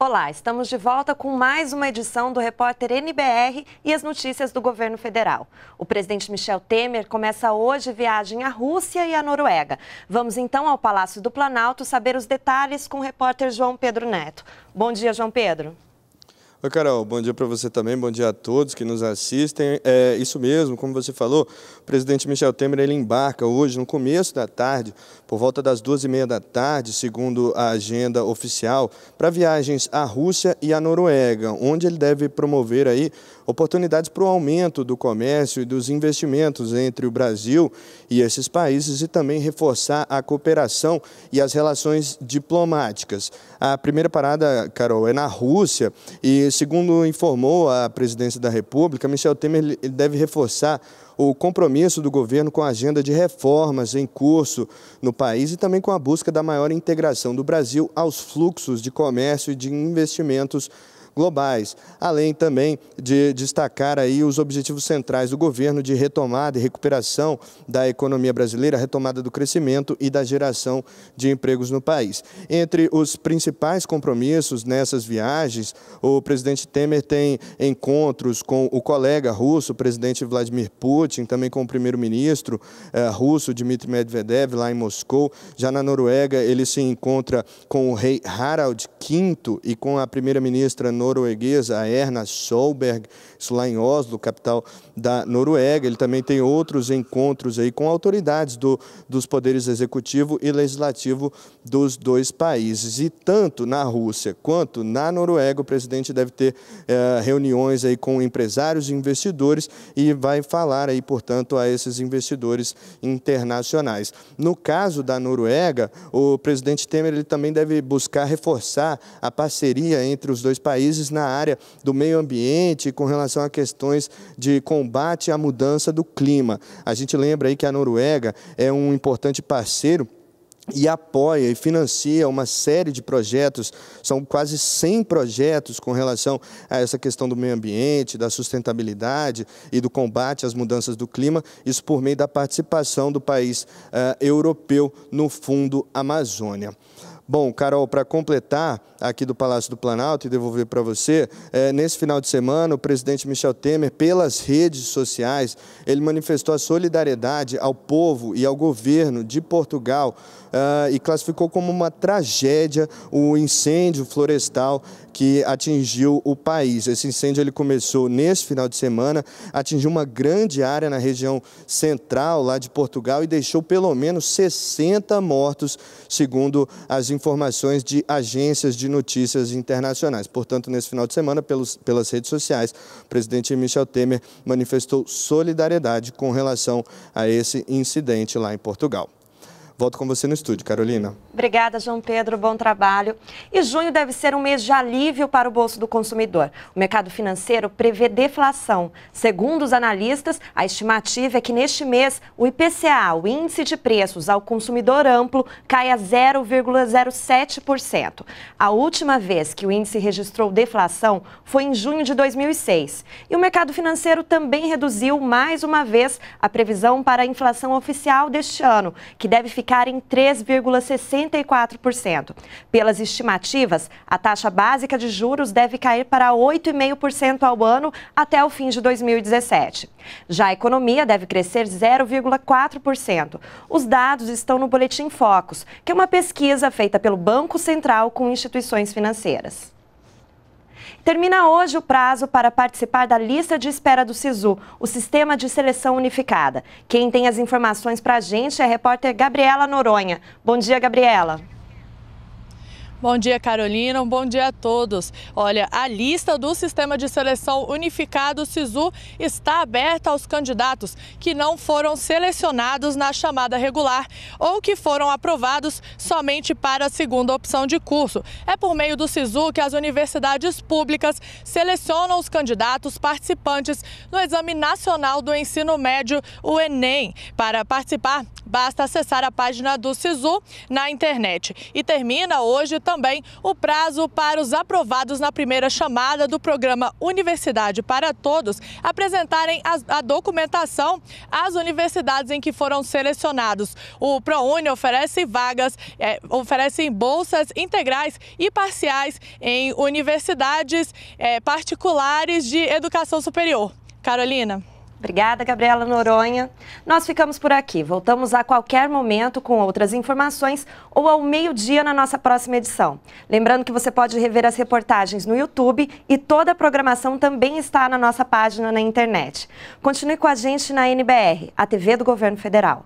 Olá, estamos de volta com mais uma edição do Repórter NBR e as notícias do governo federal. O presidente Michel Temer começa hoje viagem à Rússia e à Noruega. Vamos então ao Palácio do Planalto saber os detalhes com o repórter João Pedro Neto. Bom dia, João Pedro. Oi, Carol, bom dia para você também, bom dia a todos que nos assistem. É isso mesmo, como você falou, o presidente Michel Temer ele embarca hoje, no começo da tarde, por volta das duas e meia da tarde, segundo a agenda oficial, para viagens à Rússia e à Noruega, onde ele deve promover aí oportunidades para o aumento do comércio e dos investimentos entre o Brasil e esses países e também reforçar a cooperação e as relações diplomáticas. A primeira parada, Carol, é na Rússia e segundo informou a presidência da República, Michel Temer deve reforçar o compromisso do governo com a agenda de reformas em curso no país e também com a busca da maior integração do Brasil aos fluxos de comércio e de investimentos globais, além também de destacar aí os objetivos centrais do governo de retomada e recuperação da economia brasileira, retomada do crescimento e da geração de empregos no país. Entre os principais compromissos nessas viagens, o presidente Temer tem encontros com o colega russo, o presidente Vladimir Putin, também com o primeiro-ministro eh, russo, Dmitry Medvedev, lá em Moscou. Já na Noruega, ele se encontra com o rei Harald V e com a primeira-ministra norueguesa, a Erna Solberg, isso lá em Oslo, capital da Noruega. Ele também tem outros encontros aí com autoridades do, dos poderes executivo e legislativo dos dois países. E tanto na Rússia quanto na Noruega, o presidente deve ter eh, reuniões aí com empresários e investidores e vai falar aí, portanto, a esses investidores internacionais. No caso da Noruega, o presidente Temer ele também deve buscar reforçar a parceria entre os dois países vezes na área do meio ambiente, com relação a questões de combate à mudança do clima. A gente lembra aí que a Noruega é um importante parceiro e apoia e financia uma série de projetos, são quase 100 projetos com relação a essa questão do meio ambiente, da sustentabilidade e do combate às mudanças do clima, isso por meio da participação do país uh, europeu no Fundo Amazônia. Bom, Carol, para completar aqui do Palácio do Planalto e devolver para você, é, nesse final de semana, o presidente Michel Temer, pelas redes sociais, ele manifestou a solidariedade ao povo e ao governo de Portugal uh, e classificou como uma tragédia o incêndio florestal que atingiu o país. Esse incêndio ele começou neste final de semana, atingiu uma grande área na região central lá de Portugal e deixou pelo menos 60 mortos, segundo as informações de agências de notícias internacionais. Portanto, nesse final de semana, pelos, pelas redes sociais, o presidente Michel Temer manifestou solidariedade com relação a esse incidente lá em Portugal. Volto com você no estúdio, Carolina. Obrigada, João Pedro. Bom trabalho. E junho deve ser um mês de alívio para o bolso do consumidor. O mercado financeiro prevê deflação. Segundo os analistas, a estimativa é que neste mês o IPCA, o Índice de Preços ao Consumidor Amplo, caia 0,07%. A última vez que o índice registrou deflação foi em junho de 2006. E o mercado financeiro também reduziu mais uma vez a previsão para a inflação oficial deste ano, que deve ficar ficar em 3,64%. Pelas estimativas, a taxa básica de juros deve cair para 8,5% ao ano até o fim de 2017. Já a economia deve crescer 0,4%. Os dados estão no Boletim Focus, que é uma pesquisa feita pelo Banco Central com instituições financeiras. Termina hoje o prazo para participar da lista de espera do SISU, o Sistema de Seleção Unificada. Quem tem as informações para a gente é a repórter Gabriela Noronha. Bom dia, Gabriela. Bom dia, Carolina. Um bom dia a todos. Olha, a lista do Sistema de Seleção Unificado, SISU, está aberta aos candidatos que não foram selecionados na chamada regular ou que foram aprovados somente para a segunda opção de curso. É por meio do SISU que as universidades públicas selecionam os candidatos participantes no Exame Nacional do Ensino Médio, o ENEM. Para participar, basta acessar a página do SISU na internet. E termina hoje também o prazo para os aprovados na primeira chamada do programa Universidade para Todos apresentarem a, documentação às universidades em que foram selecionados. O ProUni oferece vagas, é, oferece bolsas integrais e parciais em universidades é, particulares de educação superior. Carolina. Obrigada, Gabriela Noronha. Nós ficamos por aqui. Voltamos a qualquer momento com outras informações ou ao meio-dia na nossa próxima edição. Lembrando que você pode rever as reportagens no YouTube e toda a programação também está na nossa página na internet. Continue com a gente na NBR, a TV do Governo Federal.